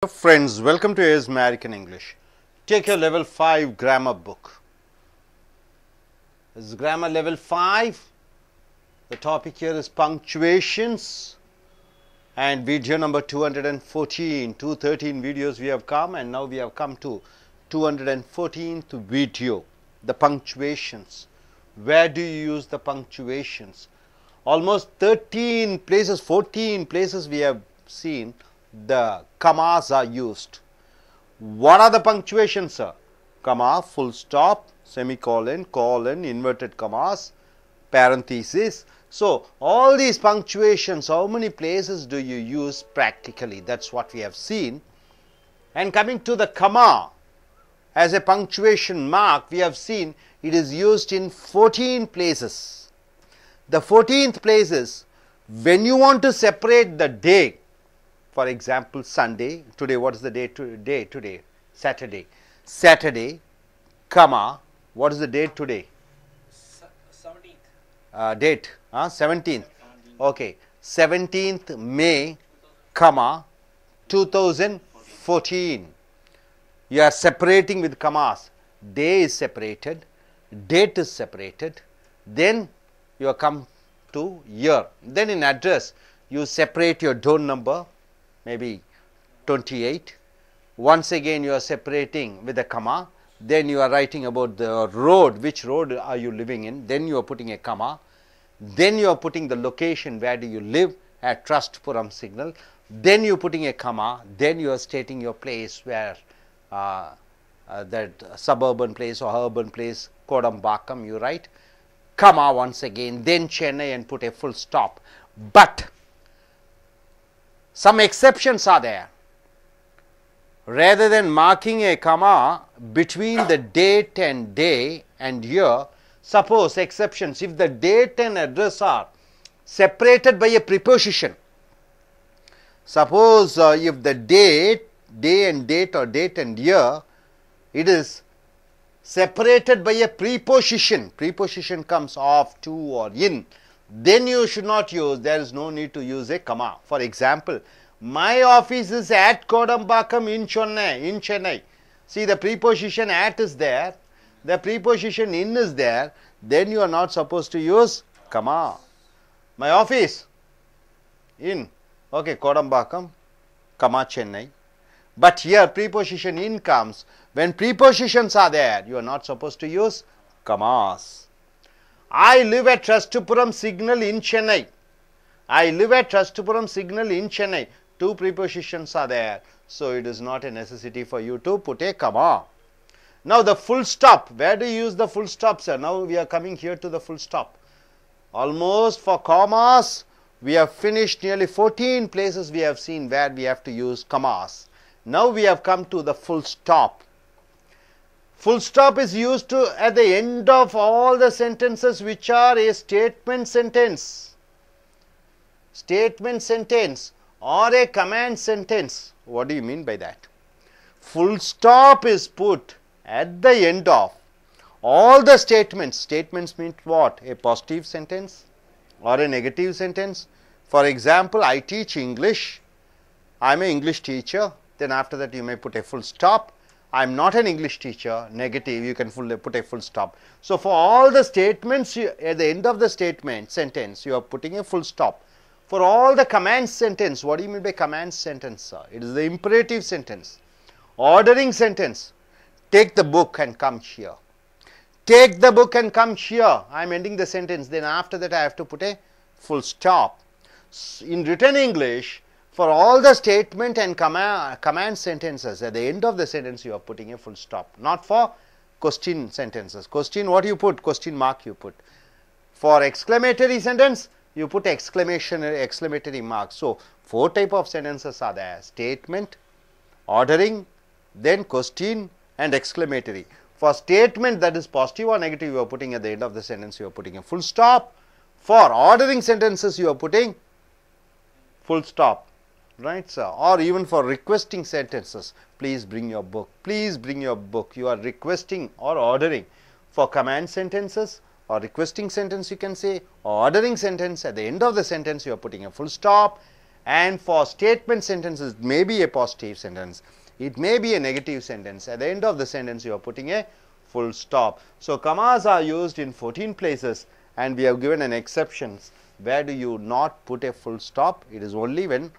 Hello friends, welcome to AS American English. Take your level 5 grammar book. This is grammar level 5. The topic here is punctuations. And video number 214, 213 videos we have come and now we have come to 214th video. The punctuations. Where do you use the punctuations? Almost 13 places, 14 places we have seen the commas are used. What are the punctuations, sir? Comma, full stop, semicolon, colon, inverted commas, parenthesis. So, all these punctuations, how many places do you use practically? That is what we have seen. And coming to the comma, as a punctuation mark, we have seen it is used in 14 places. The 14th place is when you want to separate the day for example, Sunday, today what is the day today today? Saturday. Saturday, comma, what is the date today? 17th. Uh, date, huh? 17th. Okay, 17th May, comma, 2014. You are separating with commas. Day is separated, date is separated, then you come to year. Then in address, you separate your door number maybe 28. Once again you are separating with a comma, then you are writing about the road, which road are you living in, then you are putting a comma, then you are putting the location where do you live at Puram signal, then you are putting a comma, then you are stating your place where uh, uh, that suburban place or urban place, Kodambakam you write, comma once again, then Chennai and put a full stop. But some exceptions are there. Rather than marking a comma between the date and day and year, suppose exceptions, if the date and address are separated by a preposition, suppose uh, if the date, day and date or date and year, it is separated by a preposition, preposition comes of, to or in, then you should not use, there is no need to use a comma. For example, my office is at Kodambakam in Chennai, in Chennai. See the preposition at is there, the preposition in is there, then you are not supposed to use comma. My office in, okay, Kodambakam, comma Chennai. But here preposition in comes, when prepositions are there, you are not supposed to use commas. I live at Trastupuram Signal in Chennai. I live at Trastupuram Signal in Chennai. Two prepositions are there. So it is not a necessity for you to put a comma. Now the full stop. Where do you use the full stop, sir? Now we are coming here to the full stop. Almost for commas, we have finished nearly 14 places we have seen where we have to use commas. Now we have come to the full stop. Full stop is used to at the end of all the sentences which are a statement sentence, statement sentence or a command sentence. What do you mean by that? Full stop is put at the end of all the statements. Statements mean what? A positive sentence or a negative sentence. For example, I teach English. I am an English teacher. Then after that you may put a full stop I am not an English teacher, negative, you can full, put a full stop. So, for all the statements, you, at the end of the statement, sentence, you are putting a full stop. For all the command sentence, what do you mean by command sentence, sir? It is the imperative sentence. Ordering sentence, take the book and come here. Take the book and come here. I am ending the sentence. Then after that, I have to put a full stop. In written English, for all the statement and command, command sentences at the end of the sentence you are putting a full stop not for question sentences question what you put question mark you put for exclamatory sentence you put exclamation exclamatory mark so four type of sentences are there statement ordering then question and exclamatory for statement that is positive or negative you are putting at the end of the sentence you are putting a full stop for ordering sentences you are putting full stop right sir or even for requesting sentences please bring your book please bring your book you are requesting or ordering for command sentences or requesting sentence you can say or ordering sentence at the end of the sentence you are putting a full stop and for statement sentences it may be a positive sentence it may be a negative sentence at the end of the sentence you are putting a full stop so commas are used in 14 places and we have given an exceptions where do you not put a full stop it is only when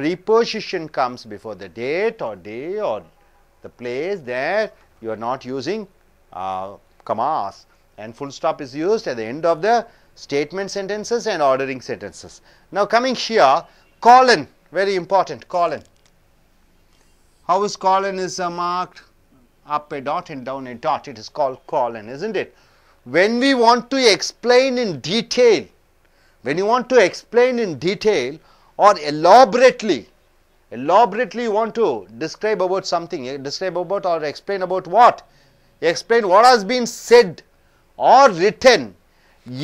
preposition comes before the date or day or the place, there you are not using uh, commas and full stop is used at the end of the statement sentences and ordering sentences. Now coming here, colon, very important, colon. How is colon is uh, marked? Up a dot and down a dot, it is called colon, isn't it? When we want to explain in detail, when you want to explain in detail or elaborately elaborately want to describe about something, eh, describe about or explain about what? Explain what has been said or written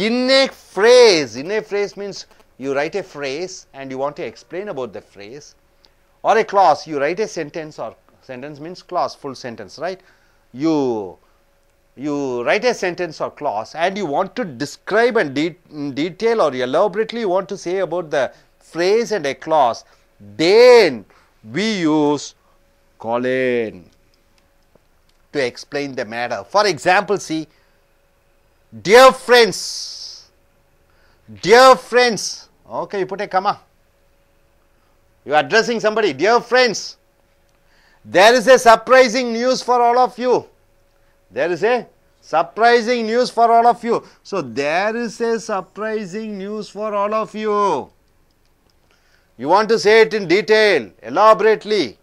in a phrase. In a phrase means you write a phrase and you want to explain about the phrase or a clause, you write a sentence or sentence means clause, full sentence, right? You you write a sentence or clause and you want to describe and de in detail or elaborately want to say about the phrase and a clause, then we use colon to explain the matter. For example, see, dear friends, dear friends, okay, you put a comma. You are addressing somebody, dear friends, there is a surprising news for all of you. There is a surprising news for all of you. So, there is a surprising news for all of you. You want to say it in detail, elaborately.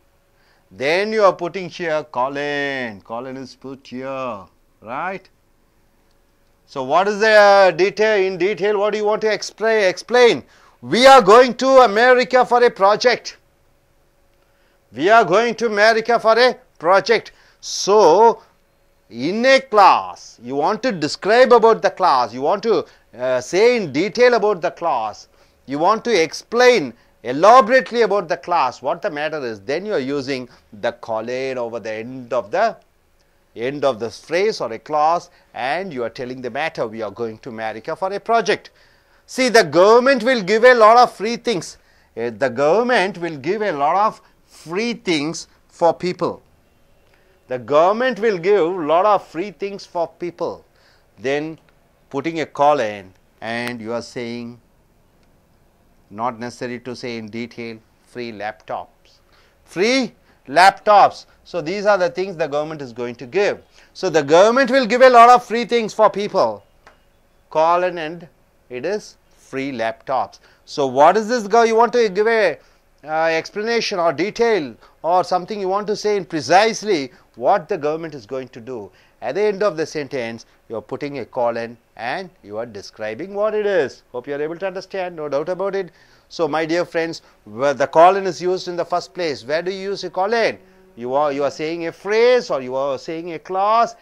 Then you are putting here colon. Colon is put here, right? So what is the detail? In detail, what do you want to explain? Explain. We are going to America for a project. We are going to America for a project. So in a class, you want to describe about the class. You want to uh, say in detail about the class. You want to explain elaborately about the class, what the matter is, then you are using the colon over the end of the end of the phrase or a clause and you are telling the matter we are going to America for a project. See, the government will give a lot of free things. Eh, the government will give a lot of free things for people. The government will give a lot of free things for people. Then putting a colon and you are saying not necessary to say in detail, free laptops. Free laptops. So, these are the things the government is going to give. So, the government will give a lot of free things for people. Call and end. it is free laptops. So, what is this guy? You want to give a uh, explanation or detail or something you want to say in precisely what the government is going to do at the end of the sentence, you are putting a colon and you are describing what it is. Hope you are able to understand, no doubt about it. So, my dear friends, where the colon is used in the first place, where do you use a colon? You are, you are saying a phrase or you are saying a clause.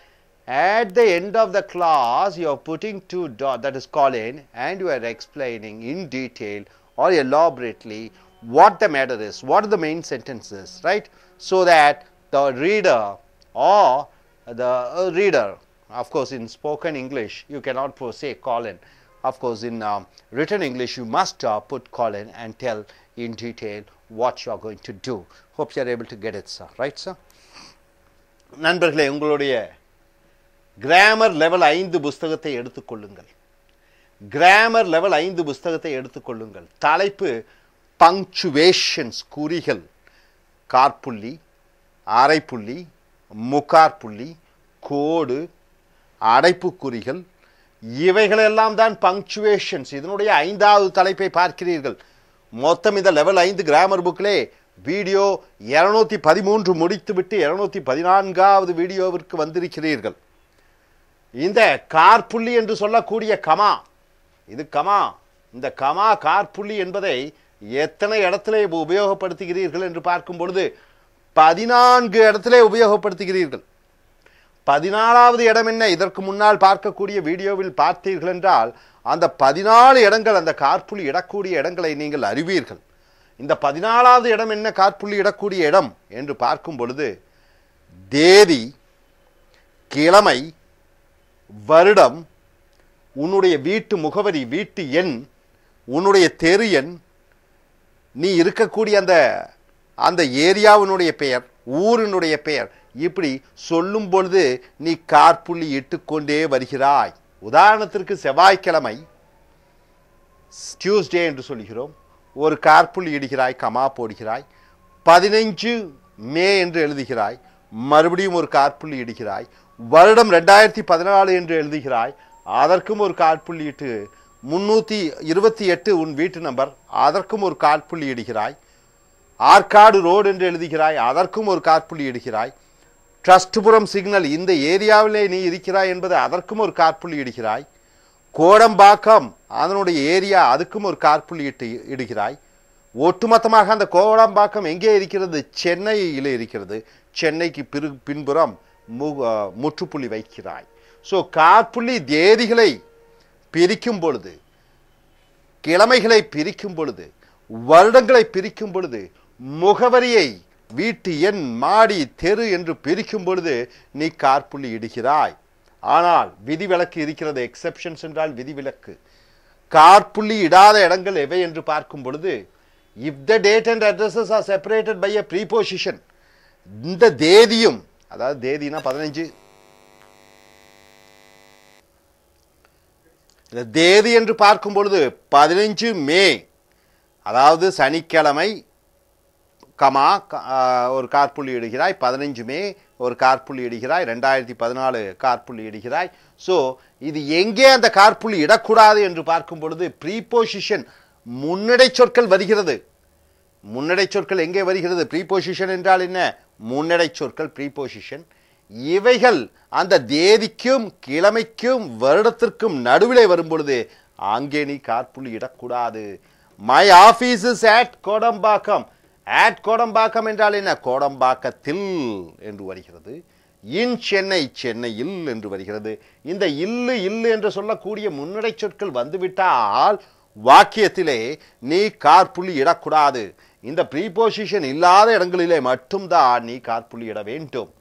At the end of the clause, you are putting two dot, that is colon, and you are explaining in detail or elaborately what the matter is, what are the main sentences, right? So that the reader or the uh, reader. Of course, in spoken English, you cannot say colon. Of course, in uh, written English, you must uh, put colon and tell in detail what you are going to do. Hope you are able to get it, sir. Right, sir? நண்பர்களே உங்களுடைய grammar level ஐந்து புஸ்தகத்தை எடுத்துக்கொள்ளுங்கள் grammar level ஐந்து புஸ்தகத்தை எடுத்துக்கொள்ளுங்கள் தலைப்பு punctuations குறிகள் கார்புள்ளி அரைப்புள்ளி முக்கார்புள்ளி கோடு அடைப்புக்குறிகள் இவைகளெல்லாம் தான் பங்க்சுவேஷன்ஸ் இதனுடைய ஐந்தாவது தலைப்பை பார்க்கிறீர்கள் மொத்தம் இந்த லெவல் ஐந்து கிராமர் புக்கிலே வீடியோ இரநூத்தி பதிமூன்று முடித்துவிட்டு இரநூத்தி பதினான்காவது வீடியோவிற்கு வந்திருக்கிறீர்கள் இந்த கார்புள்ளி என்று சொல்லக்கூடிய கமா இது கமா இந்த கமா கார்புள்ளி என்பதை எத்தனை இடத்துல உபயோகப்படுத்துகிறீர்கள் என்று பார்க்கும் பொழுது பதினான்கு இடத்திலே உபயோகப்படுத்துகிறீர்கள் பதினாலாவது இடம் என்ன இதற்கு முன்னால் பார்க்கக்கூடிய வீடியோவில் பார்த்தீர்கள் என்றால் அந்த பதினாலு இடங்கள் அந்த காற்புள்ளி இடக்கூடிய இடங்களை நீங்கள் அறிவீர்கள் இந்த பதினாலாவது இடம் என்ன காற்புள்ளி இடக்கூடிய இடம் என்று பார்க்கும் பொழுது தேதி கிழமை வருடம் உன்னுடைய வீட்டு முகவரி வீட்டு எண் உன்னுடைய தெரு எண் நீ இருக்கக்கூடிய அந்த அந்த ஏரியாவினுடைய பெயர் ஊரினுடைய பெயர் இப்படி சொல்லும் பொழுது நீ கார்புள்ளி இட்டுக்கொண்டே வருகிறாய் உதாரணத்திற்கு செவ்வாய்க்கிழமை டியூஸ்டே என்று சொல்கிறோம் ஒரு கார்புள்ளி இடுகிறாய் கமா போடுகிறாய் பதினைஞ்சு மே என்று எழுதுகிறாய் மறுபடியும் ஒரு கார்புள்ளி இடுகிறாய் வருடம் ரெண்டாயிரத்தி பதினாலு என்று எழுதுகிறாய் அதற்கும் ஒரு கார்புள்ளி இட்டு முன்னூற்றி இருபத்தி எட்டு உன் வீட்டு நம்பர் அதற்கும் ஒரு காற்புள்ளி இடுகிறாய் ஆற்காடு ரோடு என்று எழுதுகிறாய் அதற்கும் ஒரு காற்புள்ளி இடுகிறாய் ட்ரஸ்ட்புரம் சிக்னல் இந்த ஏரியாவிலே நீ இருக்கிறாய் என்பது அதற்கும் ஒரு காற்புள்ளி இடுகிறாய் கோடம்பாக்கம் அதனுடைய ஏரியா அதுக்கும் ஒரு காற்புள்ளி இட்டு இடுகிறாய் ஒட்டுமொத்தமாக அந்த கோடம்பாக்கம் எங்கே இருக்கிறது சென்னையில் இருக்கிறது சென்னைக்கு பிறு பின்புறம் மு முற்றுப்புள்ளி வைக்கிறாய் ஸோ காற்புள்ளி தேதிகளை பிரிக்கும் பொழுது கிழமைகளை பிரிக்கும் பொழுது வருடங்களை பிரிக்கும் பொழுது முகவரியை வீட்டு எண் மாடி தெரு என்று பிரிக்கும் பொழுது நீ கார்புள்ளி இடுகிறாய் ஆனால் விதிவிலக்கு இருக்கிறது எக்ஸப்ஷன்ஸ் என்றால் விதிவிலக்கு கார்புள்ளி இடாத இடங்கள் எவை என்று பார்க்கும் பொழுது if the date and addresses are separated by a preposition இந்த தேதியும் அதாவது தேதினா பதினஞ்சு தேதி என்று பார்க்கும் பொழுது பதினஞ்சு மே அதாவது சனிக்கிழமை கமா ஒரு கார்புள்ளி இடுகிறாய் மே ஒரு கார்புள்ளி இடுகிறாய் ரெண்டாயிரத்தி பதினாலு கார்புள்ளி இடுகிறாய் ஸோ இது எங்கே அந்த கார்புள்ளி இடக்கூடாது என்று பார்க்கும் பொழுது ப்ரீபோசிஷன் முன்னடை சொற்கள் வருகிறது முன்னடை சொற்கள் எங்கே வருகிறது ப்ரீபோசிஷன் என்றால் என்ன முன்னடை சொற்கள் ப்ரீபோசிஷன் இவைகள் அந்த தேதிக்கும் கிழமைக்கும் வருடத்திற்கும் நடுவிலே வரும் பொழுது அங்கே நீ கார்புள்ளி இடக்கூடாது my office is at Kodambakkam at Kodambakkam என்றால் என்ன கோடம்பாக்கத்தில் என்று வருகிறது இன் சென்னை சென்னையில் என்று வருகிறது இந்த இல்லு இல்லு என்று சொல்லக்கூடிய முன்னடை சொற்கள் வந்துவிட்டால் வாக்கியத்திலே நீ கார்புள்ளி இடக்கூடாது இந்த ப்ரீபோசிஷன் இல்லாத இடங்களிலே மட்டும்தான் நீ கார்புள்ளி இட வேண்டும்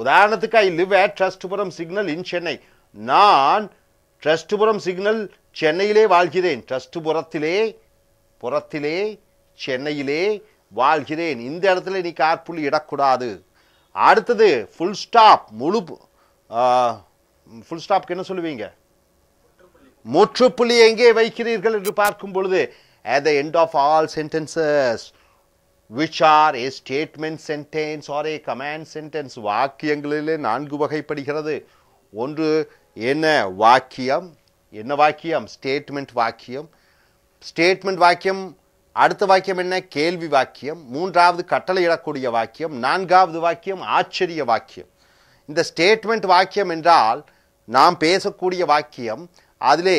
உதாரணத்துக்கு I live at Trustpuram signal in Chennai நான் ட்ரஸ்ட்புரம் சிக்னல் சென்னையிலே வாழ்கிறேன் ட்ரஸ்ட்புரத்திலே புறத்திலே சென்னையிலே வாழ்கிறேன் இந்த இடத்துல நீ காற்புள்ளி இடக்கூடாது அடுத்தது ஃபுல் ஸ்டாப் முழு ஃபுல் ஸ்டாப்க்கு என்ன சொல்லுவீங்க முற்றுப்புள்ளி எங்கே வைக்கிறீர்கள் என்று பார்க்கும் பொழுது at the end of all sentences which are a statement sentence or a command sentence வாக்கியங்களிலே நான்கு வகைப்படுகிறது ஒன்று என்ன வாக்கியம் என்ன வாக்கியம் ஸ்டேட்மெண்ட் வாக்கியம் ஸ்டேட்மெண்ட் வாக்கியம் அடுத்த வாக்கியம் என்ன கேள்வி வாக்கியம் மூன்றாவது கட்டளையிடக்கூடிய வாக்கியம் நான்காவது வாக்கியம் ஆச்சரிய வாக்கியம் இந்த ஸ்டேட்மெண்ட் வாக்கியம் என்றால் நாம் பேசக்கூடிய வாக்கியம் அதிலே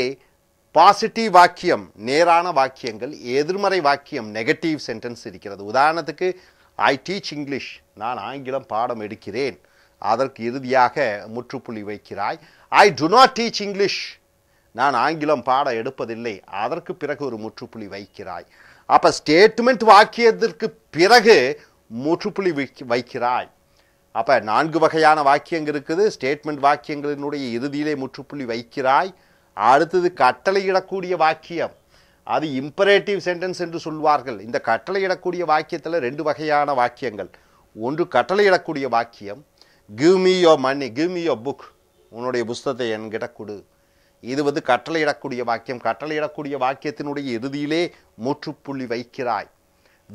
பாசிட்டிவ் வாக்கியம் நேரான வாக்கியங்கள் எதிர்மறை வாக்கியம் நெகட்டிவ் சென்டென்ஸ் இருக்கிறது உதாரணத்துக்கு ஐ டீச் இங்கிலீஷ் நான் ஆங்கிலம் பாடம் எடுக்கிறேன் அதற்கு இறுதியாக முற்றுப்புள்ளி வைக்கிறாய் I do not teach English நான் ஆங்கிலம் பாடம் எடுப்பதில்லை அதற்கு பிறகு ஒரு முற்றுப்புள்ளி வைக்கிறாய் அப்போ ஸ்டேட்மெண்ட் வாக்கியத்திற்கு பிறகு முற்றுப்புள்ளி வைக்கிறாய் அப்போ நான்கு வகையான வாக்கியங்கள் இருக்குது ஸ்டேட்மெண்ட் வாக்கியங்களினுடைய இறுதியிலே முற்றுப்புள்ளி வைக்கிறாய் அடுத்தது கட்டளையிடக்கூடிய வாக்கியம் அது இம்பரேட்டிவ் சென்டென்ஸ் என்று சொல்வார்கள் இந்த கட்டளையிடக்கூடிய வாக்கியத்தில் ரெண்டு வகையான வாக்கியங்கள் ஒன்று கட்டளையிடக்கூடிய வாக்கியம் give me your money give me your book உன்னுடைய புஸ்தத்தை என்கிட்ட கொடு இது வந்து கட்டளையிடக்கூடிய வாக்கியம் கட்டளையிடக்கூடிய வாக்கியத்தினுடைய இறுதியிலே முற்றுப்புள்ளி வைக்கிறாய்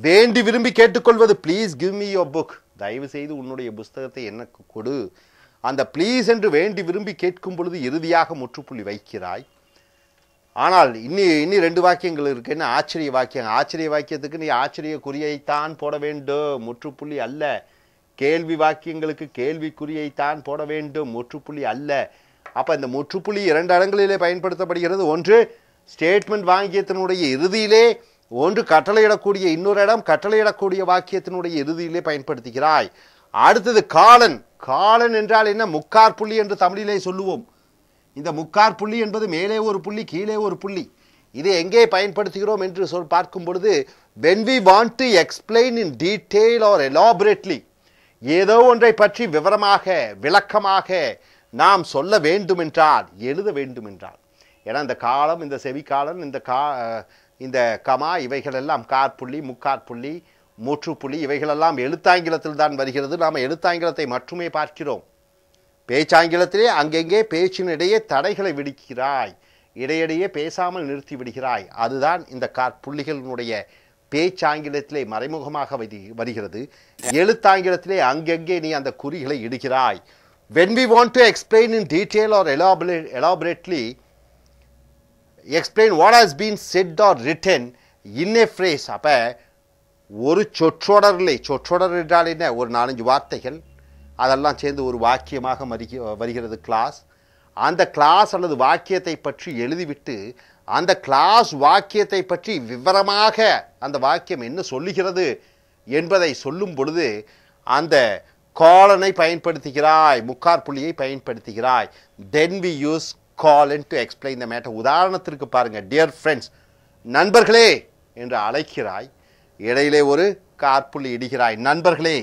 வேண்டி விரும்பி கேட்டுக்கொள்வது please give me your book தயவு செய்து உன்னுடைய புஸ்தகத்தை எனக்கு கொடு அந்த ப்ளீஸ் என்று வேண்டி விரும்பி கேட்கும் பொழுது இறுதியாக முற்றுப்புள்ளி வைக்கிறாய் ஆனால் இன்னி இன்னி ரெண்டு வாக்கியங்கள் இருக்கு என்ன ஆச்சரிய வாக்கியம் ஆச்சரிய வாக்கியத்துக்கு நீ ஆச்சரிய குறியைத்தான் போட வேண்டும் முற்றுப்புள்ளி அல்ல கேள்வி வாக்கியங்களுக்கு கேள்விக்குறியைத்தான் போட வேண்டும் முற்றுப்புள்ளி அல்ல அப்போ இந்த முற்றுப்புள்ளி இரண்டு இடங்களிலே பயன்படுத்தப்படுகிறது ஒன்று ஸ்டேட்மெண்ட் வாங்கியத்தினுடைய இறுதியிலே ஒன்று கட்டளையிடக்கூடிய இன்னொரு இடம் கட்டளையிடக்கூடிய வாக்கியத்தினுடைய இறுதியிலே பயன்படுத்துகிறாய் அடுத்தது காலன் காலன் என்றால் என்ன முக்கார் புள்ளி என்று தமிழிலே சொல்லுவோம் இந்த முக்கார் புள்ளி என்பது மேலே ஒரு புள்ளி கீழே ஒரு புள்ளி இது எங்கே பயன்படுத்துகிறோம் என்று சொல் பார்க்கும் பொழுது when we want to explain in detail or elaborately ஏதோ ஒன்றை பற்றி விவரமாக விளக்கமாக நாம் சொல்ல வேண்டுமென்றால் எழுத வேண்டுமென்றால் ஏன்னா இந்த காலம் இந்த செவிக்காலன் இந்த கா இந்த கமா இவைகளெல்லாம் காற்புள்ளி முக்காற்புள்ளி மூற்றுப்புள்ளி இவைகளெல்லாம் எழுத்தாங்கிலத்தில் தான் வருகிறது நாம் எழுத்தாங்கிலத்தை மட்டுமே பார்க்கிறோம் பேச்சாங்கிலத்திலே அங்கெங்கே பேச்சினிடையே தடைகளை விடுக்கிறாய் இடையிடையே பேசாமல் நிறுத்தி விடுகிறாய் அதுதான் இந்த காற்புள்ளிகளினுடைய பேச்சாங்கிலத்திலே மறைமுகமாக வருகிறது எழுத்தாங்கிலத்திலே அங்கெங்கே நீ அந்த குறிகளை இடுகிறாய் When we want to explain in detail or elaborate, elaborately, explain what has been said or written in a phrase, அப்போ ஒரு சொற்றொடரிலே சொற்றொடர் என்றால் என்ன ஒரு நாலஞ்சு வார்த்தைகள் அதெல்லாம் சேர்ந்து ஒரு வாக்கியமாக மறிக்க வருகிறது கிளாஸ் அந்த கிளாஸ் அல்லது வாக்கியத்தை பற்றி எழுதிவிட்டு அந்த கிளாஸ் வாக்கியத்தை பற்றி விவரமாக அந்த வாக்கியம் என்ன சொல்லுகிறது என்பதை சொல்லும் பொழுது அந்த காலனை பயன்படுத்துகிறாய் முக்கார் புள்ளியை பயன்படுத்துகிறாய் then we use colon to explain the matter உதாரணத்திற்கு பாருங்கள் டியர் ஃப்ரெண்ட்ஸ் நண்பர்களே என்று அழைக்கிறாய் இடையிலே ஒரு கார்புள்ளி இடுகிறாய் நண்பர்களே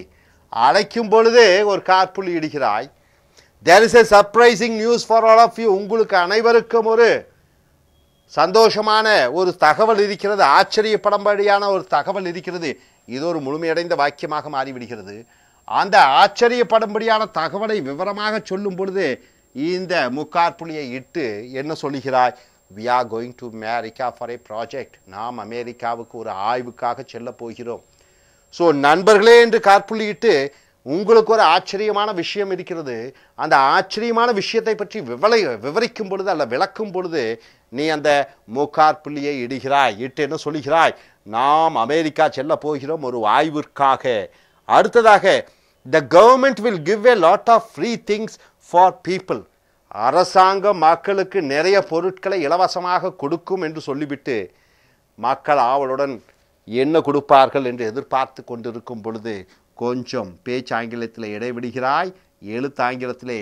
அழைக்கும் பொழுதே ஒரு கார்புள்ளி இடுகிறாய் there is a surprising news for all of you உங்களுக்கு அனைவருக்கும் ஒரு சந்தோஷமான ஒரு தகவல் இருக்கிறது ஆச்சரியப்படும்படியான ஒரு தகவல் இருக்கிறது இது ஒரு முழுமையடைந்த வாக்கியமாக மாறிவிடுகிறது அந்த ஆச்சரியப்படும்படியான தகவலை விவரமாக சொல்லும் பொழுது இந்த முக்கார்புலியை இட்டு என்ன சொல்லுகிறாய் we are going to America for a project நாம் அமெரிக்காவுக்கு ஒரு ஆய்வுக்காக செல்ல போகிறோம் ஸோ நண்பர்களே என்று கார்புள்ளிட்டு உங்களுக்கு ஒரு ஆச்சரியமான விஷயம் இருக்கிறது அந்த ஆச்சரியமான விஷயத்தை பற்றி விவலை விவரிக்கும் பொழுது அல்ல விளக்கும் பொழுது நீ அந்த புள்ளியை இடுகிறாய் இட்டு என்ன சொல்லுகிறாய் நாம் அமெரிக்கா செல்ல போகிறோம் ஒரு ஆய்விற்காக அடுத்ததாக the government will give a lot of free things for people. அரசாங்கம் மக்களுக்கு நிறைய பொருட்களை இலவசமாக கொடுக்கும் என்று சொல்லிவிட்டு மக்கள் ஆவலுடன் என்ன கொடுப்பார்கள் என்று எதிர்பார்த்து கொண்டிருக்கும் பொழுது கொஞ்சம் பேச்சு ஆங்கிலத்தில் இடைவிடுகிறாய் எழுத்து ஆங்கிலத்திலே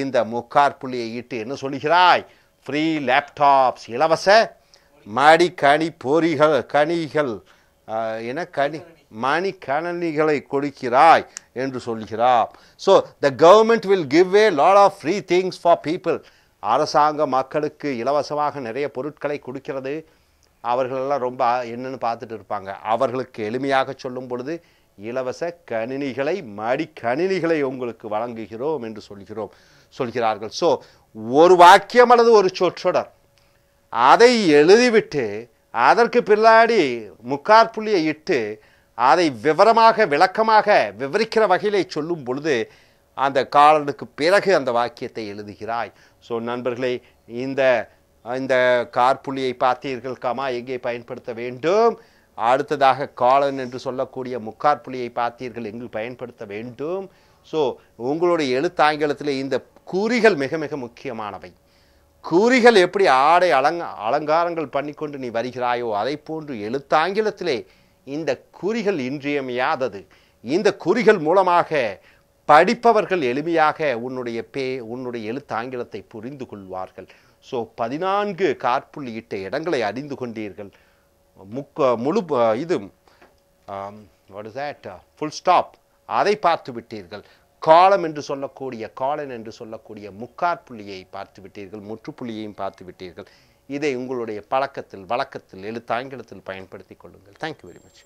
இந்த முக்கார் புள்ளியை இட்டு என்ன சொல்கிறாய் ஃப்ரீ லேப்டாப்ஸ் இலவச மடிக்கணி பொறிகள் கனிகள் என கனி மணிக்கணனிகளை கொடுக்கிறாய் என்று சொல்கிறார் so the government will give a lot of free things for people அரசாங்கம் மக்களுக்கு இலவசமாக நிறைய பொருட்களை கொடுக்கிறது அவர்களெல்லாம் ரொம்ப என்னென்னு பார்த்துட்டு இருப்பாங்க அவர்களுக்கு எளிமையாக சொல்லும் பொழுது இலவச கணினிகளை மடிக்கணினிகளை உங்களுக்கு வழங்குகிறோம் என்று சொல்கிறோம் சொல்கிறார்கள் ஸோ ஒரு வாக்கியம் அல்லது ஒரு சொற்றொடர் அதை எழுதிவிட்டு அதற்கு பின்னாடி முக்கார் புள்ளியை இட்டு அதை விவரமாக விளக்கமாக விவரிக்கிற வகையிலே சொல்லும் பொழுது அந்த காலனுக்கு பிறகு அந்த வாக்கியத்தை எழுதுகிறாய் ஸோ நண்பர்களே இந்த இந்த கார்புள்ளியை பார்த்தீர்கள் காமா எங்கே பயன்படுத்த வேண்டும் அடுத்ததாக காலன் என்று சொல்லக்கூடிய முக்கார்புள்ளியை பார்த்தீர்கள் எங்கு பயன்படுத்த வேண்டும் ஸோ உங்களுடைய எழுத்தாங்கிலத்தில் இந்த கூறிகள் மிக மிக முக்கியமானவை கூறிகள் எப்படி ஆடை அலங்க அலங்காரங்கள் பண்ணிக்கொண்டு நீ வருகிறாயோ அதை போன்று எழுத்தாங்கிலத்திலே இந்த குறிகள் இன்றியமையாதது இந்த குறிகள் மூலமாக படிப்பவர்கள் எளிமையாக உன்னுடைய பே உன்னுடைய எழுத்து ஆங்கிலத்தை புரிந்து கொள்வார்கள் ஸோ பதினான்கு காற்புள்ளியிட்ட இடங்களை அறிந்து கொண்டீர்கள் முக்க முழு இது தட் ஃபுல் ஸ்டாப் அதை பார்த்து விட்டீர்கள் காலம் என்று சொல்லக்கூடிய காலன் என்று சொல்லக்கூடிய புள்ளியை பார்த்து விட்டீர்கள் முற்றுப்புள்ளியையும் பார்த்து விட்டீர்கள் இதை உங்களுடைய பழக்கத்தில் வழக்கத்தில் எழுத்தாங்கிலத்தில் பயன்படுத்தி கொள்ளுங்கள் தேங்க்யூ வெரி மச்